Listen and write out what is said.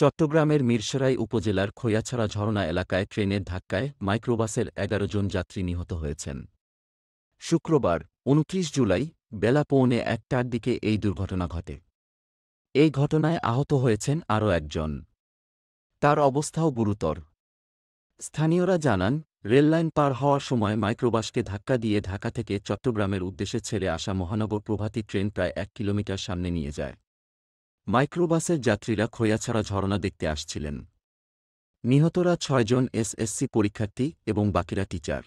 চট্টগ্রামের মিরসরাই উপজেলার খৈয়াছড়া ঝরনা এলাকায় ট্রেনের ধাক্কায় মাইক্রোবাসের এগারো জন যাত্রী নিহত হয়েছেন শুক্রবার উনত্রিশ জুলাই বেলা পৌনে একটার দিকে এই দুর্ঘটনা ঘটে এই ঘটনায় আহত হয়েছেন আরও একজন তার অবস্থাও গুরুতর স্থানীয়রা জানান রেললাইন পার হওয়ার সময় মাইক্রোবাসকে ধাক্কা দিয়ে ঢাকা থেকে চট্টগ্রামের উদ্দেশ্যে ছেড়ে আসা মহানগর প্রভাতী ট্রেন প্রায় এক কিলোমিটার সামনে নিয়ে যায় মাইক্রোবাসের যাত্রীরা খোয়াছাড়া ঝরনা দেখতে আসছিলেন নিহতরা ছয়জন এসএসসি পরীক্ষার্থী এবং বাকিরা টিচার